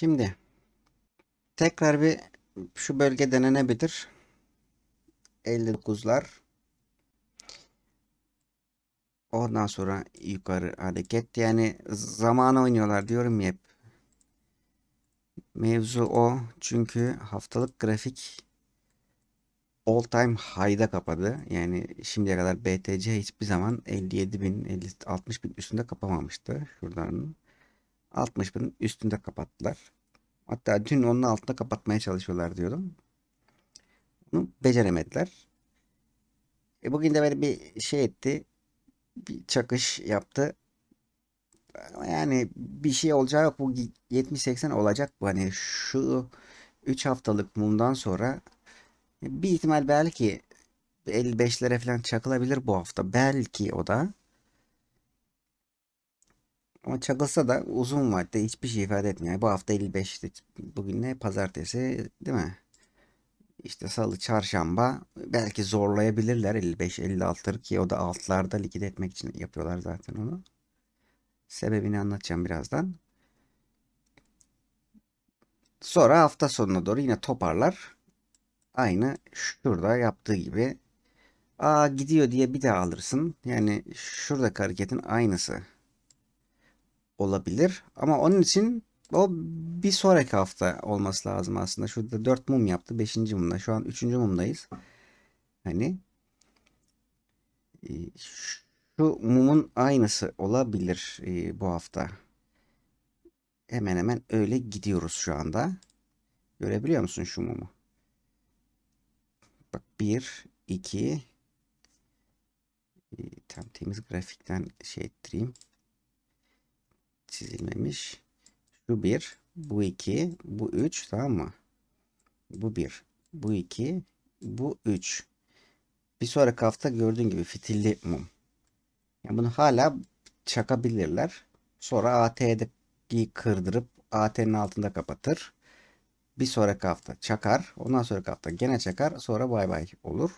Şimdi tekrar bir şu bölge denenebilir. 59'lar. Ondan sonra yukarı hareket. Yani zamana oynuyorlar diyorum hep. Mevzu o. Çünkü haftalık grafik all time high'da kapadı. Yani şimdiye kadar BTC hiçbir zaman 57 bin, 50, 60 bin üstünde kapamamıştı. Şuradan 60 binin üstünde kapattılar. Hatta dün onun altında kapatmaya çalışıyorlar diyordum. Bunu beceremediler. E bugün de böyle bir şey etti. Bir çakış yaptı. Yani bir şey olacağı yok. Bu 70-80 olacak bu. Hani şu 3 haftalık mumdan sonra e, bir ihtimal belki 55'lere falan çakılabilir bu hafta. Belki o da. Ama çakılsa da uzun vadede hiçbir şey ifade etmiyor. Yani bu hafta 55 işte bugün ne pazartesi değil mi? İşte salı çarşamba belki zorlayabilirler 55 56 ki o da altlarda likit etmek için yapıyorlar zaten onu. Sebebini anlatacağım birazdan. Sonra hafta sonuna doğru yine toparlar. Aynı şurada yaptığı gibi. Aa gidiyor diye bir daha alırsın. Yani şuradaki hareketin aynısı olabilir. Ama onun için o bir sonraki hafta olması lazım aslında. Şurada 4 mum yaptı. 5. mumda. Şu an 3. mumdayız. Hani e, şu mumun aynısı olabilir e, bu hafta. Hemen hemen öyle gidiyoruz şu anda. Görebiliyor musun şu mumu? Bak 1, 2 e, tam temiz grafikten şey ettireyim çizilmemiş. Şu bir, bu iki, bu üç tamam mı? Bu bir, bu iki, bu üç. Bir sonraki hafta gördüğün gibi fitilli mum. Yani bunu hala çakabilirler. Sonra AT'yi kırdırıp AT'nin altında kapatır. Bir sonraki hafta çakar. Ondan sonraki hafta gene çakar. Sonra bay bay olur.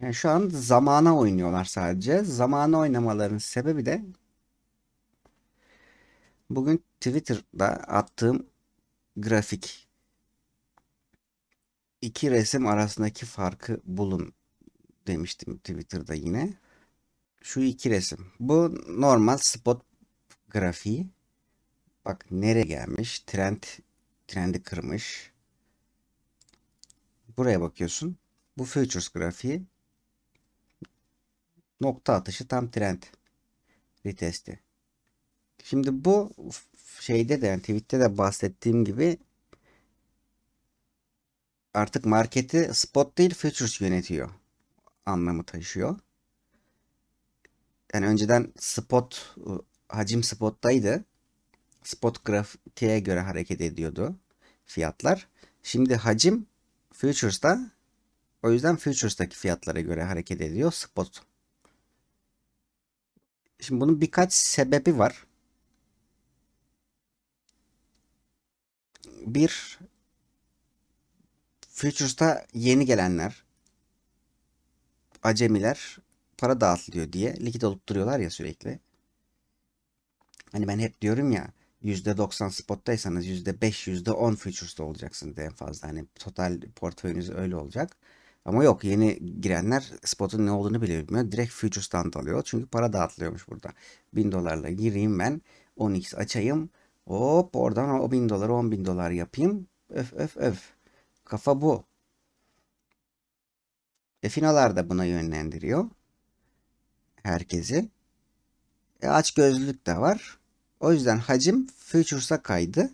Yani şu an zamana oynuyorlar sadece. Zamana oynamaların sebebi de bugün Twitter'da attığım grafik. iki resim arasındaki farkı bulun demiştim Twitter'da yine. Şu iki resim. Bu normal spot grafiği. Bak nereye gelmiş? Trend trendi kırmış. Buraya bakıyorsun. Bu futures grafiği nokta atışı tam trend vitesti. Şimdi bu şeyde de yani tweette de bahsettiğim gibi artık marketi spot değil futures yönetiyor anlamı taşıyor. Yani önceden spot ıı, hacim spottaydı. Spot grafiğe göre hareket ediyordu fiyatlar. Şimdi hacim futures'ta o yüzden futures'taki fiyatlara göre hareket ediyor. Spot Şimdi bunun birkaç sebebi var. Bir, Futures'ta yeni gelenler, acemiler para dağıtılıyor diye likit olup duruyorlar ya sürekli. Hani ben hep diyorum ya %90 spottaysanız %5, %10 futures'ta olacaksınız en fazla. Hani total portföyünüz öyle olacak. Ama yok yeni girenler spotun ne olduğunu bile bilmiyor. Direkt futures'tan dalıyor. Çünkü para dağıtılıyormuş burada. 1000 dolarla gireyim ben. 10x açayım. Hop oradan o 1000 doları 10 bin dolar yapayım. Öf öf öf. Kafa bu. E finalar da buna yönlendiriyor. Herkesi. E aç gözlük de var. O yüzden hacim futures'a kaydı.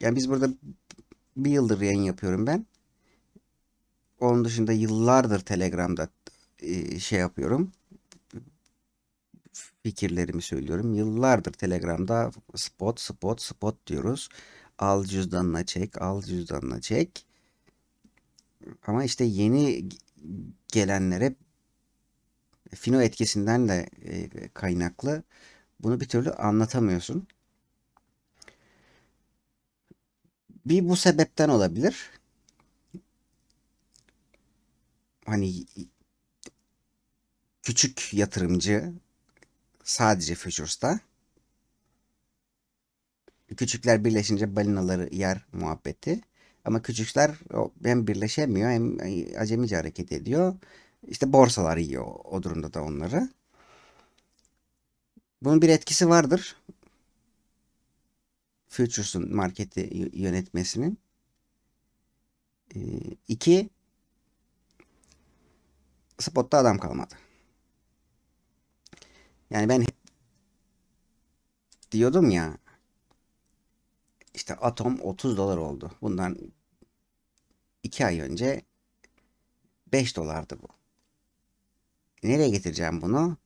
Yani biz burada bir yıldır yayın yapıyorum ben. Onun dışında yıllardır Telegram'da e, şey yapıyorum. Fikirlerimi söylüyorum. Yıllardır Telegram'da spot spot spot diyoruz. Al cüzdanına çek, al cüzdanına çek. Ama işte yeni gelenlere fino etkisinden de e, kaynaklı bunu bir türlü anlatamıyorsun. Bir bu sebepten olabilir hani küçük yatırımcı sadece Futures'ta küçükler birleşince balinaları yer muhabbeti. Ama küçükler hem birleşemiyor hem acemice hareket ediyor. İşte borsalar yiyor o durumda da onları. Bunun bir etkisi vardır. Futures'un marketi yönetmesinin. E, iki, spotta adam kalmadı. Yani ben diyordum ya işte atom 30 dolar oldu. Bundan 2 ay önce 5 dolardı bu. Nereye getireceğim bunu?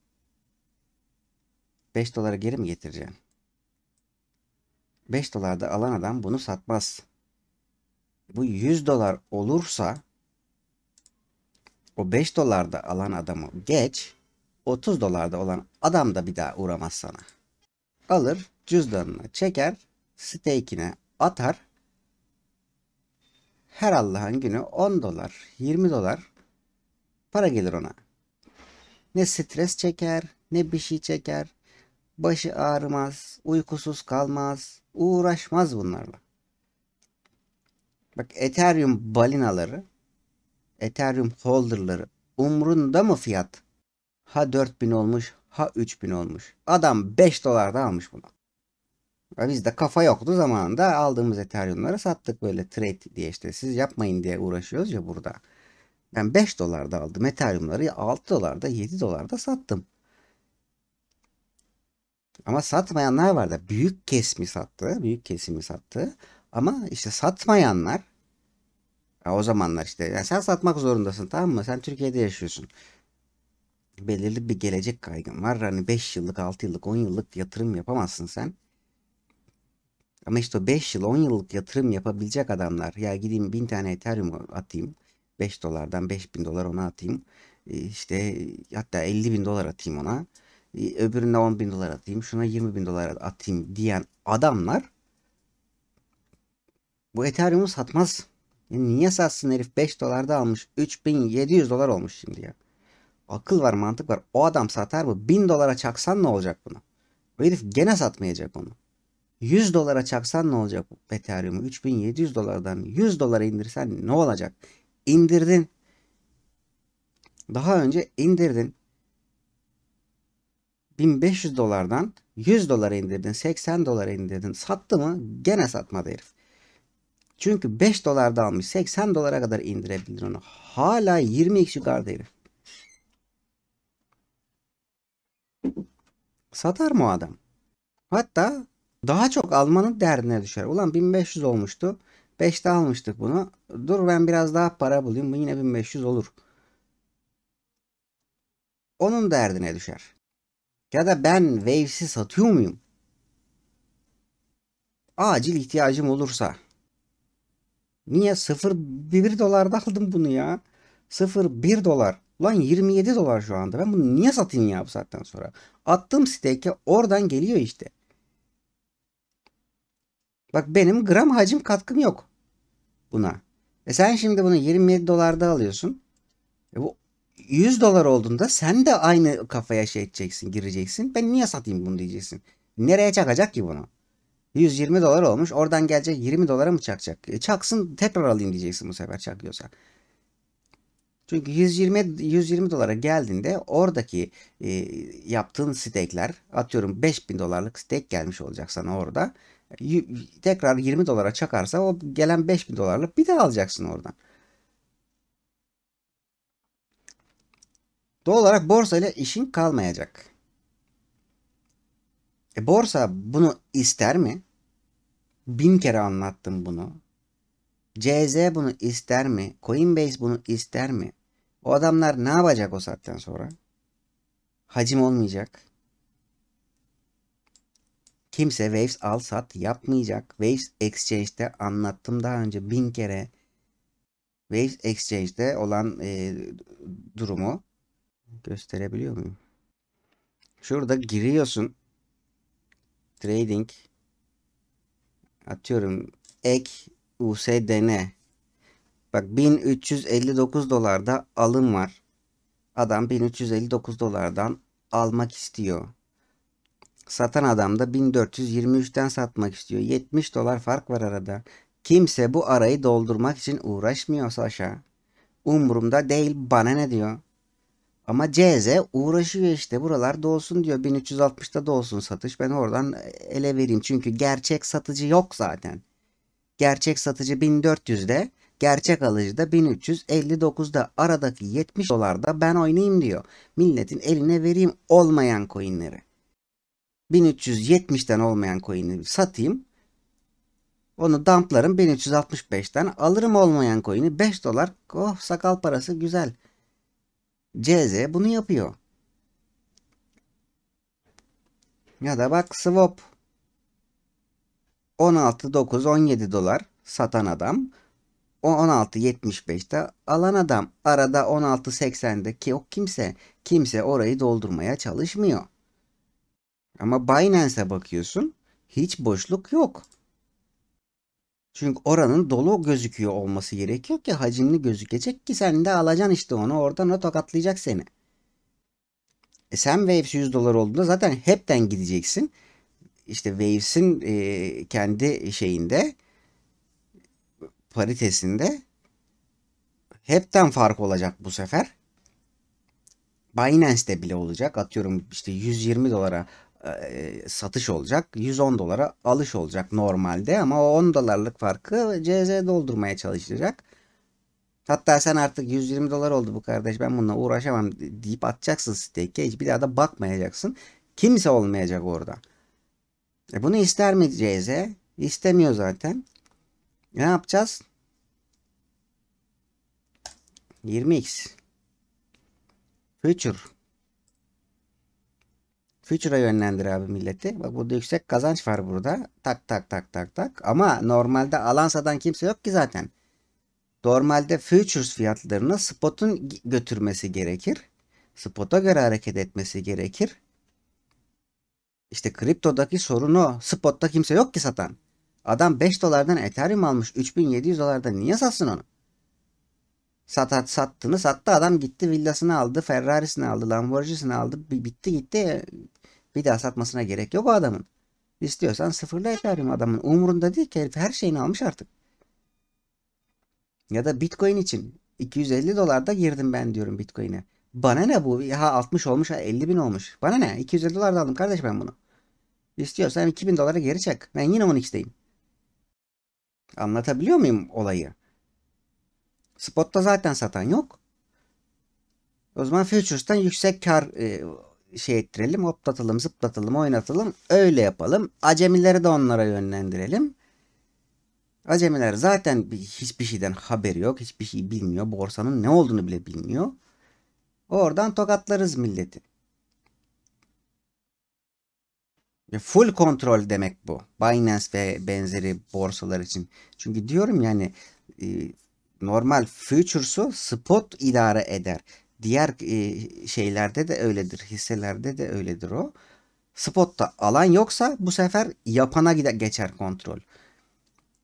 5 doları geri mi getireceğim? 5 dolarda alan adam bunu satmaz. Bu 100 dolar olursa o 5 dolarda alan adamı geç 30 dolarda olan adam da bir daha uğramaz sana. Alır cüzdanına çeker stake'ine atar her Allah'ın günü 10 dolar 20 dolar para gelir ona. Ne stres çeker ne bir şey çeker başı ağrımaz uykusuz kalmaz uğraşmaz bunlarla. Bak Ethereum balinaları Ethereum holderları umrunda mı fiyat? Ha 4000 olmuş ha 3000 olmuş. Adam 5 dolarda almış bunu. de kafa yoktu zamanında aldığımız Ethereum'ları sattık böyle trade diye işte siz yapmayın diye uğraşıyoruz ya burada. Ben 5 dolarda aldım Ethereum'ları 6 dolarda 7 dolarda sattım. Ama satmayanlar var da büyük kesimi sattı, büyük kesimi sattı. Ama işte satmayanlar o zamanlar işte. Yani sen satmak zorundasın tamam mı? Sen Türkiye'de yaşıyorsun. Belirli bir gelecek kaygın var. Hani 5 yıllık, 6 yıllık, 10 yıllık yatırım yapamazsın sen. Ama işte o 5 yıl 10 yıllık yatırım yapabilecek adamlar ya gideyim 1000 tane Ethereum atayım 5 dolardan 5000 dolar ona atayım e, işte hatta 50 bin dolar atayım ona e, öbürüne 10 bin dolar atayım şuna 20 bin dolar atayım diyen adamlar bu Ethereum'u satmaz. E, niye satsın herif 5 dolarda almış 3700 dolar olmuş şimdi ya. Akıl var mantık var. O adam satar mı? 1000 dolara çaksan ne olacak bunu? O herif gene satmayacak onu. 100 dolara çaksan ne olacak bu Ethereum'u? 3700 dolardan 100 dolara indirsen ne olacak? İndirdin. Daha önce indirdin. 1500 dolardan 100 dolara indirdin. 80 dolara indirdin. Sattı mı? Gene satmadı herif. Çünkü 5 dolarda almış 80 dolara kadar indirebilir onu. Hala 20 x yukarıda herif. Satar mı o adam? Hatta daha çok almanın derdine düşer. Ulan 1500 olmuştu. 5'te almıştık bunu. Dur ben biraz daha para bulayım. Bu yine 1500 olur. Onun derdine düşer. Ya da ben Waves'i satıyor muyum? Acil ihtiyacım olursa Niye 0,1 dolarda aldım bunu ya? 0,1 dolar. Lan 27 dolar şu anda. Ben bunu niye satayım ya bu saatten sonra? Attığım stake oradan geliyor işte. Bak benim gram hacim katkım yok buna. E sen şimdi bunu 27 dolarda alıyorsun. E bu 100 dolar olduğunda sen de aynı kafaya şey edeceksin, gireceksin. Ben niye satayım bunu diyeceksin. Nereye çakacak ki bunu? 120 dolar olmuş. Oradan gelecek 20 dolara mı çakacak? E çaksın tekrar alayım diyeceksin bu sefer çakıyorsa. Çünkü 120 120 dolara geldiğinde oradaki e, yaptığın stake'ler atıyorum 5000 dolarlık stake gelmiş olacak sana orada. Y tekrar 20 dolara çakarsa o gelen 5000 dolarlık bir daha alacaksın oradan. Doğal olarak borsa ile işin kalmayacak. E borsa bunu ister mi? Bin kere anlattım bunu. CZ bunu ister mi? Coinbase bunu ister mi? O adamlar ne yapacak o saatten sonra? Hacim olmayacak. Kimse Waves al sat yapmayacak. Waves Exchange'de anlattım daha önce bin kere. Waves Exchange'de olan e, durumu gösterebiliyor muyum? Şurada giriyorsun trading atıyorum ek USDN bak 1359 dolarda alım var. Adam 1359 dolardan almak istiyor. Satan adam da 1423'ten satmak istiyor. 70 dolar fark var arada. Kimse bu arayı doldurmak için uğraşmıyor Saşa. Umurumda değil bana ne diyor. Ama CZ uğraşıyor işte buralar olsun diyor 1360'da da satış ben oradan e, ele vereyim çünkü gerçek satıcı yok zaten. Gerçek satıcı 1400'de gerçek alıcı da 1359'da aradaki 70 dolarda ben oynayayım diyor. Milletin eline vereyim olmayan coinleri. 1370'ten olmayan coin'i satayım. Onu dumplarım 1365'ten alırım olmayan coin'i 5 dolar. Oh sakal parası güzel. CZ bunu yapıyor. Ya da bak swap 16 9 17 dolar satan adam 16.75'te alan adam arada 16.80'de ki o kimse kimse orayı doldurmaya çalışmıyor. Ama Binance'e bakıyorsun hiç boşluk yok. Çünkü oranın dolu gözüküyor olması gerekiyor ki hacimli gözükecek ki sen de alacaksın işte onu oradan o tokatlayacak seni. E sen Waves 100 dolar olduğunda zaten hepten gideceksin. İşte Waves'in e, kendi şeyinde paritesinde hepten fark olacak bu sefer. Binance'de bile olacak. Atıyorum işte 120 dolara e, satış olacak. 110 dolara alış olacak normalde ama o 10 dolarlık farkı CZ doldurmaya çalışacak. Hatta sen artık 120 dolar oldu bu kardeş ben bununla uğraşamam deyip atacaksın stake'e. Hiç bir daha da bakmayacaksın. Kimse olmayacak orada. E bunu ister mi CZ? İstemiyor zaten. Ne yapacağız? 20x. Future. Future'a yönlendir abi milleti. Bak burada yüksek kazanç var burada. Tak tak tak tak tak. Ama normalde Alansa'dan kimse yok ki zaten. Normalde futures fiyatlarını spot'un götürmesi gerekir. Spot'a göre hareket etmesi gerekir. İşte kriptodaki sorun o. Spot'ta kimse yok ki satan. Adam 5 dolardan Ethereum almış 3700 dolardan niye satsın onu? Satat sattığını sattı adam gitti villasını aldı, Ferrarisini aldı, Lamborghini'sini aldı. Bitti gitti bir daha satmasına gerek yok o adamın. İstiyorsan sıfırla Ethereum adamın umurunda değil ki herif her şeyini almış artık. Ya da Bitcoin için 250 dolarda girdim ben diyorum Bitcoin'e. Bana ne bu? Ha 60 olmuş ha 50 bin olmuş. Bana ne? 250 dolar aldım kardeş ben bunu. İstiyorsan 2000 dolara geri çek. Ben yine 12'deyim. Anlatabiliyor muyum olayı? Spot'ta zaten satan yok. O zaman futures'tan yüksek kar e, şey ettirelim, hoplatalım, zıplatalım, oynatalım. Öyle yapalım. Acemileri de onlara yönlendirelim. Acemiler zaten hiçbir şeyden haberi yok. Hiçbir şey bilmiyor. Borsanın ne olduğunu bile bilmiyor. Oradan tokatlarız milleti. Full kontrol demek bu. Binance ve benzeri borsalar için. Çünkü diyorum yani e, normal futures'u spot idare eder. Diğer e, şeylerde de öyledir. Hisselerde de öyledir o. Spotta alan yoksa bu sefer yapana gider geçer kontrol.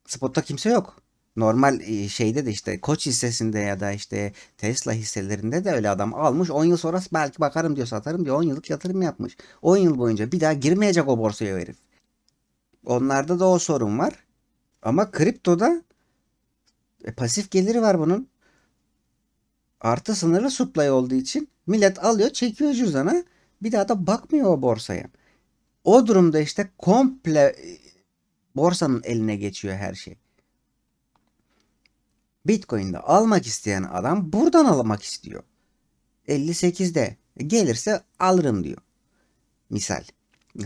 Spotta kimse yok. Normal e, şeyde de işte koç hissesinde ya da işte Tesla hisselerinde de öyle adam almış 10 yıl sonra belki bakarım diyor satarım diyor 10 yıllık yatırım yapmış. 10 yıl boyunca bir daha girmeyecek o borsaya o herif. Onlarda da o sorun var. Ama kriptoda e, pasif geliri var bunun artı sınırlı supply olduğu için millet alıyor çekiyor cüzdana bir daha da bakmıyor o borsaya. O durumda işte komple e, borsanın eline geçiyor her şey. Bitcoin'de almak isteyen adam buradan almak istiyor. 58'de gelirse alırım diyor. Misal.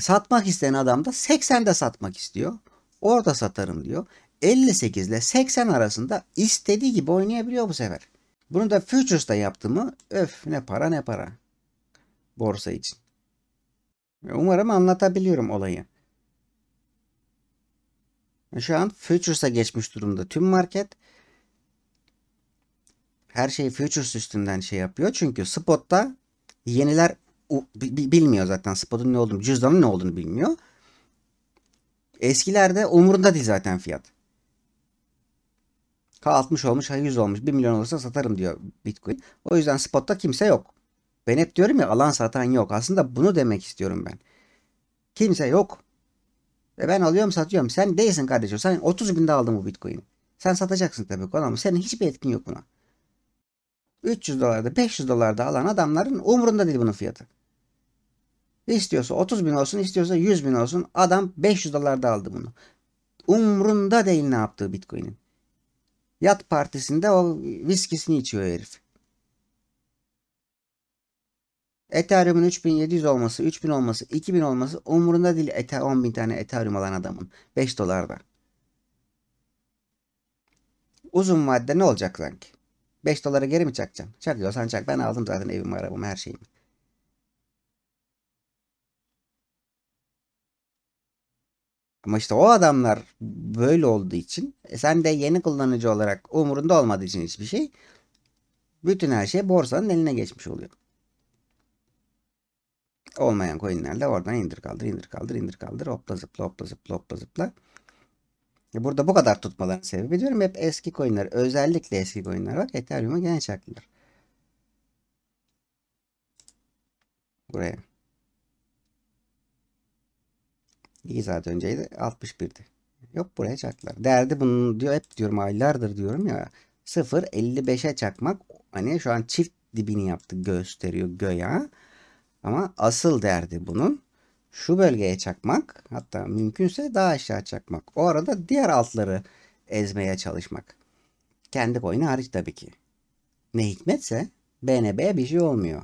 Satmak isteyen adam da 80'de satmak istiyor. Orada satarım diyor. 58 ile 80 arasında istediği gibi oynayabiliyor bu sefer. Bunu da futures'da mı? öf ne para ne para. Borsa için. Umarım anlatabiliyorum olayı. Şu an futures'a geçmiş durumda tüm market. Her şey futures üstünden şey yapıyor. Çünkü spot'ta yeniler bilmiyor zaten spot'un ne olduğunu, cüzdanın ne olduğunu bilmiyor. Eskilerde umurunda değil zaten fiyat. K 60 olmuş, 100 olmuş. 1 milyon olursa satarım diyor Bitcoin. O yüzden spotta kimse yok. Ben hep diyorum ya alan satan yok. Aslında bunu demek istiyorum ben. Kimse yok. Ve ben alıyorum satıyorum. Sen değilsin kardeşim. Sen 30 binde aldın bu Bitcoin'i. Sen satacaksın tabii ki ama senin hiçbir etkin yok buna. 300 dolarda 500 dolarda alan adamların umurunda değil bunun fiyatı. İstiyorsa 30 bin olsun istiyorsa 100 bin olsun adam 500 dolarda aldı bunu. Umurunda değil ne yaptığı bitcoin'in. Yat partisinde o viskisini içiyor herif. Ethereum'un 3700 olması, 3000 olması, 2000 olması umurunda değil 10.000 tane Ethereum alan adamın. 5 dolarda. Uzun vadede ne olacak sanki? 5 dolara geri mi çakacaksın? Çak diyorsan çak. Ben aldım zaten evimi, arabamı, her şeyimi. Ama işte o adamlar böyle olduğu için e, sen de yeni kullanıcı olarak umurunda olmadığı için hiçbir şey bütün her şey borsanın eline geçmiş oluyor. Olmayan de oradan indir kaldır indir kaldır indir kaldır hopla zıpla hopla zıpla hopla zıpla. E, burada bu kadar tutmaların sebebi diyorum hep eski coinler özellikle eski coinler bak Ethereum'a genç haklılar. Buraya. 2 saat önceydi 61'di. Yok buraya çaktılar. Derdi bunun diyor hep diyorum aylardır diyorum ya 0 55'e çakmak hani şu an çift dibini yaptı gösteriyor göya. Ama asıl derdi bunun şu bölgeye çakmak hatta mümkünse daha aşağı çakmak. O arada diğer altları ezmeye çalışmak. Kendi coin'i hariç tabii ki. Ne hikmetse BNB'ye bir şey olmuyor.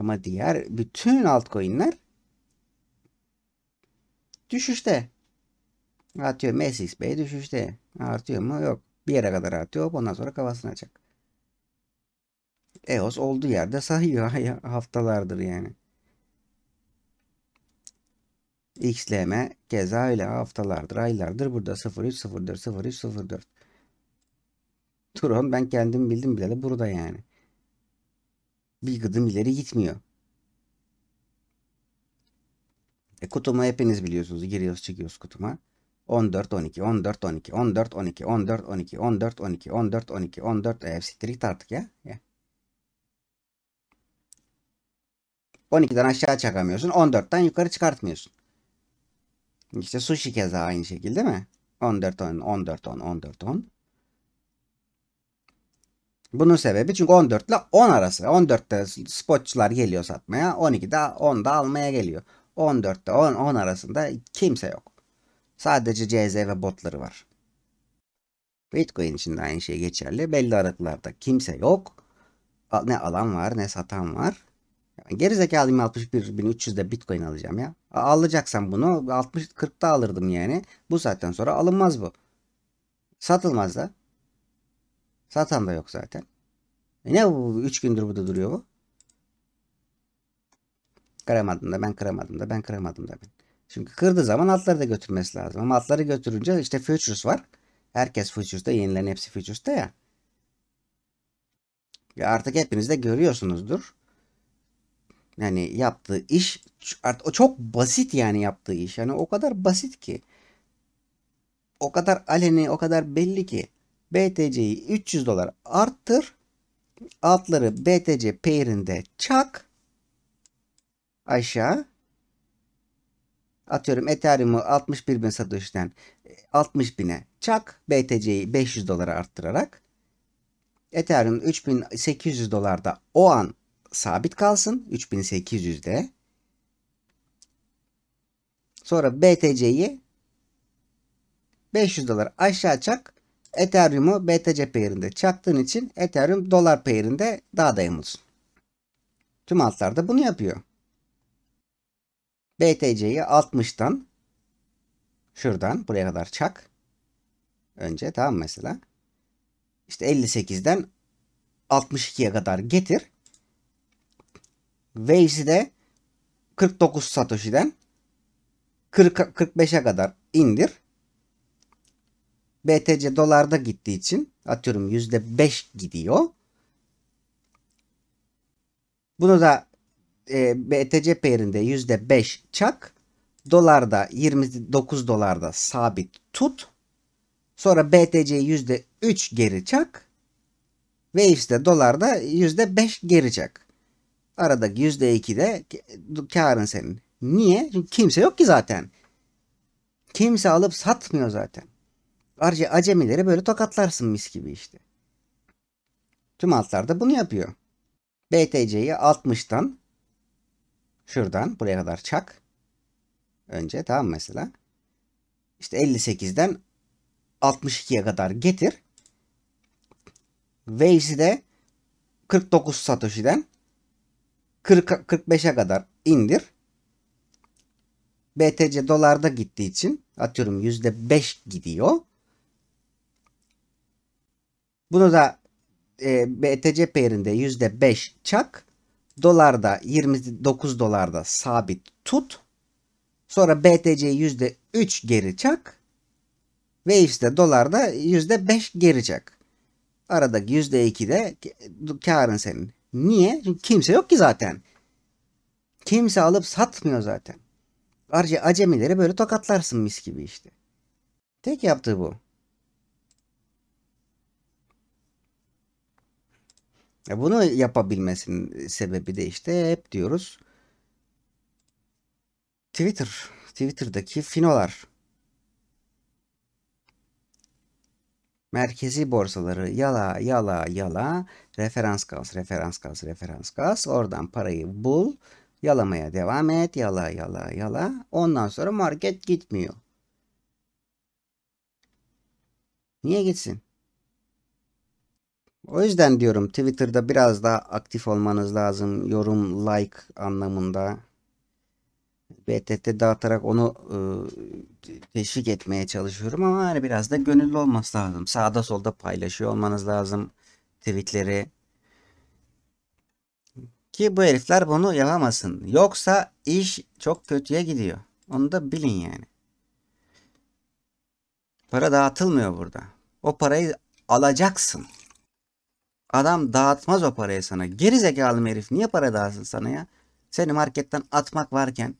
Ama diğer bütün alt altcoin'ler düşüşte. Atıyor Messi Bey düşüşte. Artıyor mu? Yok. Bir yere kadar artıyor. Ondan sonra kafasını açacak. EOS olduğu yerde sayıyor haftalardır yani. XLM keza öyle haftalardır, aylardır burada 03 04 03 04. Turon ben kendim bildim bileli burada yani. Bir gıdım ileri gitmiyor. E, kutumu hepiniz biliyorsunuz. Giriyoruz çıkıyoruz kutuma. 14 12 14 12 14 12 14 12 14 12 14 12 14 e, siktir git artık ya. ya. 12'den aşağı çakamıyorsun. 14'ten yukarı çıkartmıyorsun. İşte sushi keza aynı şekilde mi? 14 10 14 10 14 10. Bunun sebebi çünkü 14 ile 10 arası. 14'te spotçular geliyor satmaya. 12'de 10'da almaya geliyor. 14'te 10, 10 arasında kimse yok. Sadece CZ ve botları var. Bitcoin için de aynı şey geçerli. Belli aralıklarda kimse yok. Ne alan var ne satan var. Geri zekalıyım 61.300'de Bitcoin alacağım ya. Alacaksan bunu 60-40'da alırdım yani. Bu saatten sonra alınmaz bu. Satılmaz da. Satan da yok zaten. E ne bu 3 gündür burada duruyor bu? Kıramadım da ben kıramadım da ben kıramadım da ben. Çünkü kırdığı zaman atları da götürmesi lazım. Ama atları götürünce işte futures var. Herkes futures'ta yenilen hepsi futures'ta ya. ya. Artık hepiniz de görüyorsunuzdur. Yani yaptığı iş artık çok basit yani yaptığı iş. Yani o kadar basit ki. O kadar aleni o kadar belli ki. BTC'yi 300 dolar arttır. Altları BTC pair'inde çak aşağı atıyorum Ethereum'u 61 bin Satoshi'den 60 e, bine çak BTC'yi 500 dolara arttırarak Ethereum 3800 dolarda o an sabit kalsın 3800'de sonra BTC'yi 500 dolar aşağı çak Ethereum'u BTC payarında çaktığın için Ethereum dolar payarında daha da yamulsun. Tüm altlar da bunu yapıyor. BTC'yi 60'tan şuradan buraya kadar çak. Önce tamam mesela. İşte 58'den 62'ye kadar getir. Waze'i de 49 Satoshi'den 45'e kadar indir. BTC dolarda gittiği için atıyorum %5 gidiyor. Bunu da e, BTC pairinde %5 çak. Dolarda 29 dolarda sabit tut. Sonra BTC'yi %3 geri çak. Waves'de dolarda %5 geri çak. Aradaki de karın senin. Niye? Çünkü kimse yok ki zaten. Kimse alıp satmıyor zaten. Ayrıca acemileri böyle tokatlarsın mis gibi işte. Tüm altlar da bunu yapıyor. BTC'yi 60'tan Şuradan buraya kadar çak. Önce tamam mesela. İşte 58'den 62'ye kadar getir. Waves'i de 49 Satoshi'den 45'e kadar indir. BTC dolarda gittiği için atıyorum %5 gidiyor. Bunu da e, BTC pairinde %5 çak dolarda 29 dolarda sabit tut. Sonra BTC'yi %3 geri çak. Waves'de dolarda %5 geri çak. Aradaki %2'de karın senin. Niye? Çünkü kimse yok ki zaten. Kimse alıp satmıyor zaten. Ayrıca acemileri böyle tokatlarsın mis gibi işte. Tek yaptığı bu. E, bunu yapabilmesinin e, sebebi de işte hep diyoruz Twitter, Twitter'daki finolar. Merkezi borsaları yala yala yala referans kas, referans kas, referans kas. Oradan parayı bul, yalamaya devam et, yala yala yala. Ondan sonra market gitmiyor. Niye gitsin? O yüzden diyorum Twitter'da biraz daha aktif olmanız lazım. Yorum, like anlamında. BTT dağıtarak onu e, teşvik etmeye çalışıyorum ama hani biraz da gönüllü olması lazım. Sağda solda paylaşıyor olmanız lazım tweetleri. Ki bu herifler bunu yapamasın. Yoksa iş çok kötüye gidiyor. Onu da bilin yani. Para dağıtılmıyor burada. O parayı alacaksın. Adam dağıtmaz o parayı sana. Geri zekalı mı herif niye para dağıtsın sana ya? Seni marketten atmak varken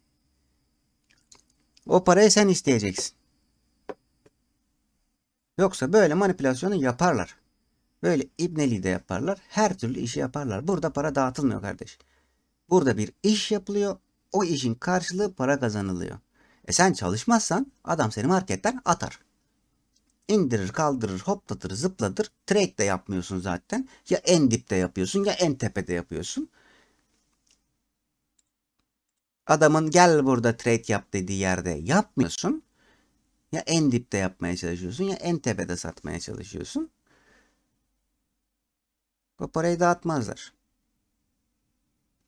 o parayı sen isteyeceksin. Yoksa böyle manipülasyonu yaparlar. Böyle İbneli de yaparlar. Her türlü işi yaparlar. Burada para dağıtılmıyor kardeş. Burada bir iş yapılıyor. O işin karşılığı para kazanılıyor. E sen çalışmazsan adam seni marketten atar indirir, kaldırır, hoplatır, zıplatır. Trade de yapmıyorsun zaten. Ya en dipte yapıyorsun ya en tepede yapıyorsun. Adamın gel burada trade yap dediği yerde yapmıyorsun. Ya en dipte yapmaya çalışıyorsun ya en tepede satmaya çalışıyorsun. Bu parayı dağıtmazlar.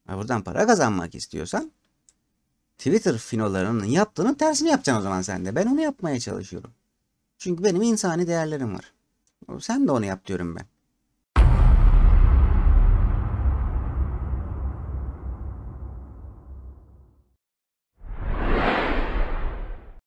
Buradan para kazanmak istiyorsan Twitter finolarının yaptığının tersini yapacaksın o zaman sen de. Ben onu yapmaya çalışıyorum. Çünkü benim insani değerlerim var. Sen de onu yap diyorum ben.